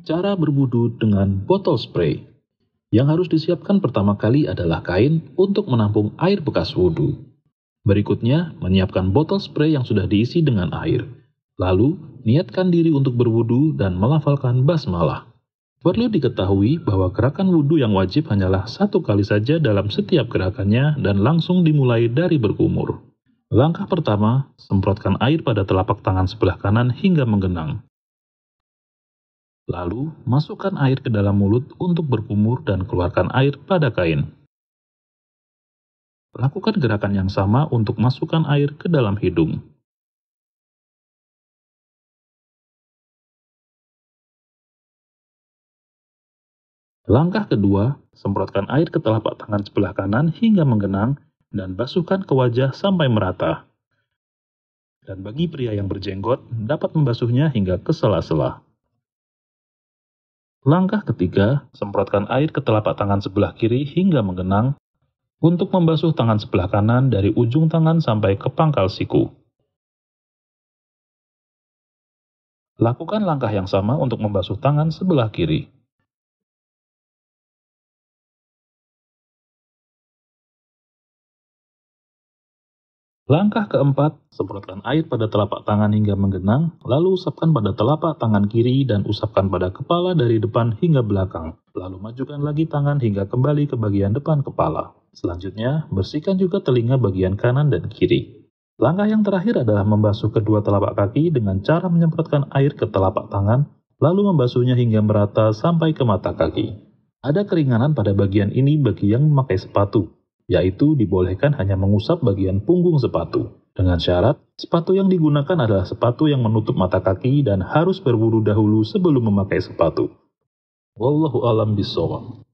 Cara berbudu dengan botol spray. Yang harus disiapkan pertama kali adalah kain untuk menampung air bekas wudhu. Berikutnya, menyiapkan botol spray yang sudah diisi dengan air. Lalu, niatkan diri untuk berwudu dan melafalkan basmalah. Perlu diketahui bahwa gerakan wudhu yang wajib hanyalah satu kali saja dalam setiap gerakannya dan langsung dimulai dari berkumur. Langkah pertama, semprotkan air pada telapak tangan sebelah kanan hingga menggenang. Lalu, masukkan air ke dalam mulut untuk berkumur dan keluarkan air pada kain. Lakukan gerakan yang sama untuk masukkan air ke dalam hidung. Langkah kedua, semprotkan air ke telapak tangan sebelah kanan hingga menggenang dan basuhkan ke wajah sampai merata. Dan bagi pria yang berjenggot, dapat membasuhnya hingga ke sela-sela. Langkah ketiga, semprotkan air ke telapak tangan sebelah kiri hingga menggenang untuk membasuh tangan sebelah kanan dari ujung tangan sampai ke pangkal siku. Lakukan langkah yang sama untuk membasuh tangan sebelah kiri. Langkah keempat, semprotkan air pada telapak tangan hingga menggenang, lalu usapkan pada telapak tangan kiri dan usapkan pada kepala dari depan hingga belakang. Lalu majukan lagi tangan hingga kembali ke bagian depan kepala. Selanjutnya, bersihkan juga telinga bagian kanan dan kiri. Langkah yang terakhir adalah membasuh kedua telapak kaki dengan cara menyemprotkan air ke telapak tangan, lalu membasuhnya hingga merata sampai ke mata kaki. Ada keringanan pada bagian ini bagi yang memakai sepatu, yaitu dibolehkan hanya mengusap bagian punggung sepatu. Dengan syarat, sepatu yang digunakan adalah sepatu yang menutup mata kaki dan harus berburu dahulu sebelum memakai sepatu. Wallahu alam bisawab.